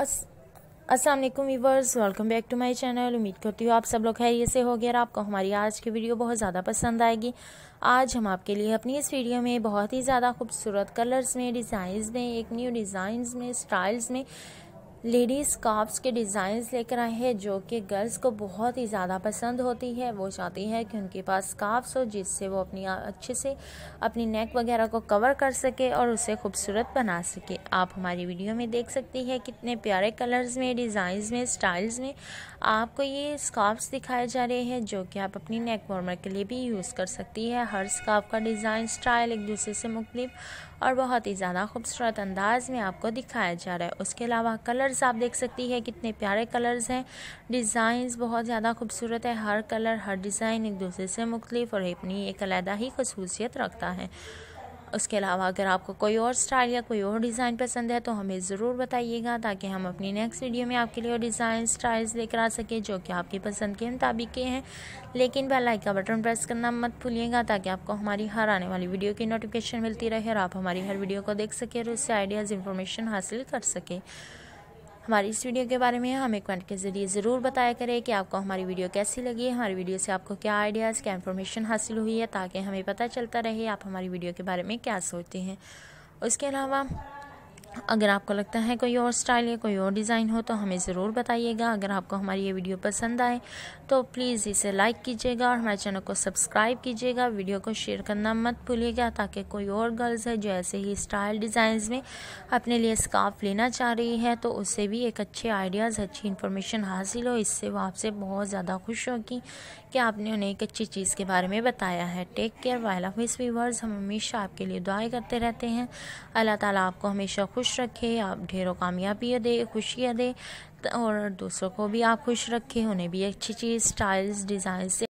अस्सलाम वालेकुम viewers welcome back to my channel उम्मीद करती हूँ आप सब लोग खैरियत से हो गए और आपको हमारी आज की वीडियो बहुत ज़्यादा पसंद आएगी आज हम आपके लिए अपनी इस वीडियो में बहुत ही ज़्यादा खूबसूरत कलर्स में डिज़ाइंस में एक न्यू डिज़ाइंस में स्टाइल्स में लेडीज़ स्कार्फ्स के डिज़ाइंस लेकर आए हैं जो कि गर्ल्स को बहुत ही ज़्यादा पसंद होती है वो चाहती है कि उनके पास स्कार्फ्स हो जिससे वो अपनी अच्छे से अपनी नेक वगैरह को कवर कर सके और उसे खूबसूरत बना सके आप हमारी वीडियो में देख सकती है कितने प्यारे कलर्स में डिज़ाइंस में स्टाइल्स में आपको ये स्कार्फ्स दिखाए जा रहे हैं जो कि आप अपनी नेक वार्मर के लिए भी यूज़ कर सकती है हर स्कार्फ का डिज़ाइन स्टाइल एक दूसरे से मुख्तफ और बहुत ही ज़्यादा खूबसूरत अंदाज में आपको दिखाया जा रहा है उसके अलावा कलर्स कलर्स आप देख सकती है कितने प्यारे कलर्स हैं डिज़ाइंस बहुत ज़्यादा खूबसूरत है हर कलर हर डिज़ाइन एक दूसरे से मुख्तफ और अपनी एक अलहदा ही खसूसियत रखता है उसके अलावा अगर आपको कोई और स्टाइल या कोई और डिज़ाइन पसंद है तो हमें ज़रूर बताइएगा ताकि हम अपनी नेक्स्ट वीडियो में आपके लिए डिज़ाइन स्टाइल्स लेकर आ सकें जो कि आपकी पसंद के मुताबिक के हैं लेकिन बेल आइकन का बटन प्रेस करना मत भूलिएगा ताकि आपको हमारी हर आने वाली वीडियो की नोटिफिकेशन मिलती रहे और आप हमारी हर वीडियो को देख सकें और उससे आइडियाज़ इंफॉर्मेशन हासिल कर सकें हमारी इस वीडियो के बारे में हमें कमेंट के ज़रिए ज़रूर बताया करें कि आपको हमारी वीडियो कैसी लगी हमारी वीडियो से आपको क्या आइडियाज़ क्या इन्फॉर्मेशन हासिल हुई है ताकि हमें पता चलता रहे आप हमारी वीडियो के बारे में क्या सोचते हैं उसके अलावा अगर आपको लगता है कोई और स्टाइल या कोई और डिज़ाइन हो तो हमें ज़रूर बताइएगा अगर आपको हमारी ये वीडियो पसंद आए तो प्लीज़ इसे लाइक कीजिएगा और हमारे चैनल को सब्सक्राइब कीजिएगा वीडियो को शेयर करना मत भूलिएगा ताकि कोई और गर्ल्स है जो ऐसे ही स्टाइल डिज़ाइन में अपने लिए स्काफ लेना चाह रही है तो उससे भी एक अच्छे आइडियाज़ अच्छी इन्फॉर्मेशन हासिल हो इससे वो आपसे बहुत ज़्यादा खुश होगी कि आपने उन्हें एक अच्छी चीज़ के बारे में बताया है take care while of viewers हम हमेशा आपके लिए दुआएँ करते रहते हैं अल्लाह ताली आपको हमेशा खुश खुश रखे आप ढेरों कामयाबियाँ दे खुशियाँ दे और दूसरों को भी आप खुश रखें उन्हें भी अच्छी चीज़ स्टाइल्स डिज़ाइन से